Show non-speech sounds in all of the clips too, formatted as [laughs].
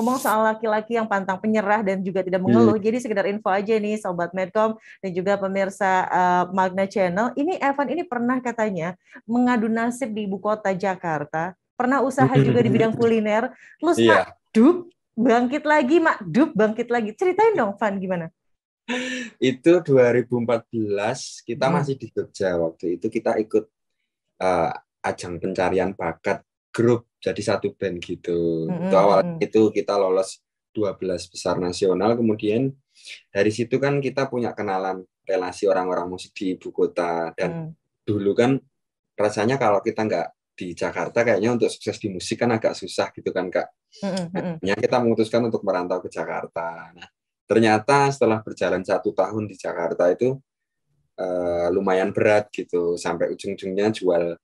ngomong soal laki-laki yang pantang penyerah dan juga tidak iya. mengeluh. Hmm. Jadi sekedar info aja nih sobat Medcom dan juga pemirsa uh, Magna Channel, ini Evan ini pernah katanya mengadu nasib di ibu kota Jakarta, pernah usaha juga di bidang kuliner, terus yeah. dup bangkit lagi, mak dup bangkit lagi. Ceritain dong Van gimana? Itu 2014 kita hmm. masih di Jogja waktu itu kita ikut uh, ajang pencarian bakat grup jadi satu band gitu. Mm -hmm. Itu awal itu kita lolos 12 besar nasional kemudian dari situ kan kita punya kenalan relasi orang-orang musik di ibu kota dan mm. dulu kan rasanya kalau kita nggak di Jakarta kayaknya untuk sukses di musik kan agak susah gitu kan kak. Mm kita memutuskan untuk merantau ke Jakarta. Nah ternyata setelah berjalan satu tahun di Jakarta itu uh, lumayan berat gitu sampai ujung-ujungnya jual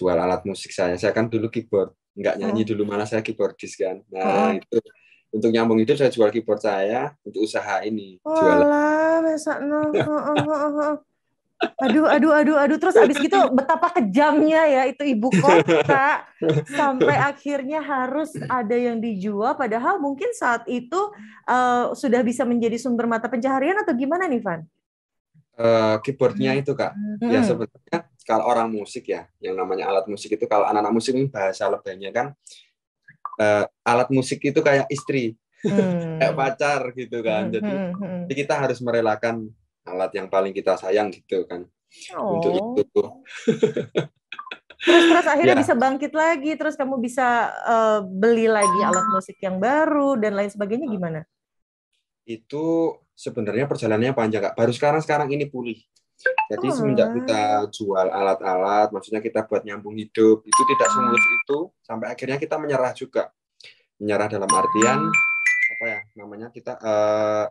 jual alat musik saya. Saya kan dulu keyboard, nggak ah. nyanyi dulu malah saya keyboardis kan. Nah, oh. itu untuk nyambung itu saya jual keyboard saya untuk usaha ini. Walah, besok no. Aduh, aduh, aduh, aduh. Terus abis gitu betapa kejamnya ya itu ibu kota sampai akhirnya harus ada yang dijual. Padahal mungkin saat itu uh, sudah bisa menjadi sumber mata pencaharian atau gimana nih, Van? Uh, keyboardnya hmm. itu kak. Ya, hmm. Ya sebenarnya kalau orang musik ya, yang namanya alat musik itu kalau anak-anak musik ini bahasa lebihnya kan uh, alat musik itu kayak istri, hmm. [laughs] kayak pacar gitu kan. Hmm, jadi, hmm, hmm. jadi kita harus merelakan alat yang paling kita sayang gitu kan. Oh. Untuk itu. terus terus akhirnya [laughs] ya. bisa bangkit lagi, terus kamu bisa uh, beli lagi alat musik yang baru dan lain sebagainya gimana? Itu sebenarnya perjalanannya panjang kak. Baru sekarang sekarang ini pulih. Jadi oh. semenjak kita jual alat-alat, maksudnya kita buat nyambung hidup, itu tidak ah. semulus itu sampai akhirnya kita menyerah juga. Menyerah dalam artian apa ya namanya kita uh,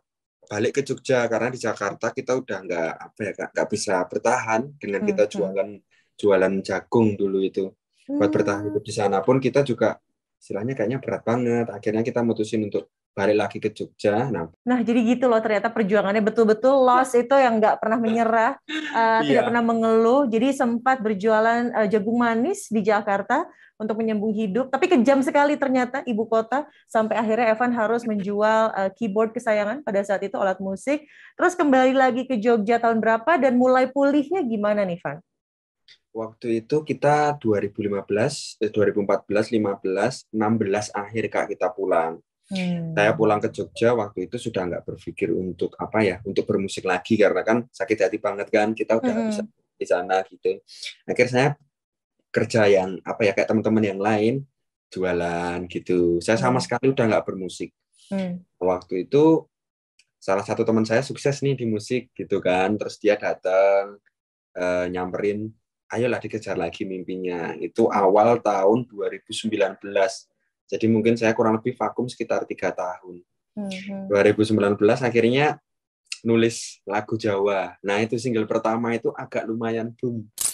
balik ke Jogja karena di Jakarta kita udah nggak apa ya nggak bisa bertahan dengan kita jualan jualan jagung dulu itu buat bertahan hidup di sana pun kita juga istilahnya kayaknya berat banget. Akhirnya kita mutusin untuk balik lagi ke Jogja. Nah, nah jadi gitu loh ternyata perjuangannya betul-betul loss itu yang nggak pernah menyerah, uh, iya. tidak pernah mengeluh. Jadi sempat berjualan uh, jagung manis di Jakarta untuk menyambung hidup. Tapi kejam sekali ternyata ibu kota sampai akhirnya Evan harus menjual uh, keyboard kesayangan pada saat itu alat musik. Terus kembali lagi ke Jogja tahun berapa dan mulai pulihnya gimana nih, Van? Waktu itu kita 2015, eh, 2014, 15, 16 akhir kak kita pulang. Hmm. Saya pulang ke Jogja waktu itu sudah nggak berpikir untuk apa ya, untuk bermusik lagi karena kan sakit hati banget kan kita udah hmm. bisa di sana gitu. Akhirnya saya kerja yang apa ya kayak teman-teman yang lain jualan gitu. Saya sama hmm. sekali udah nggak bermusik. Hmm. Waktu itu salah satu teman saya sukses nih di musik gitu kan, terus dia datang uh, nyamperin ayolah dikejar lagi mimpinya. Itu awal tahun 2019. Jadi mungkin saya kurang lebih vakum sekitar tiga tahun. Mm hmm. 2019 akhirnya nulis lagu Jawa. Nah itu single pertama itu agak lumayan boom.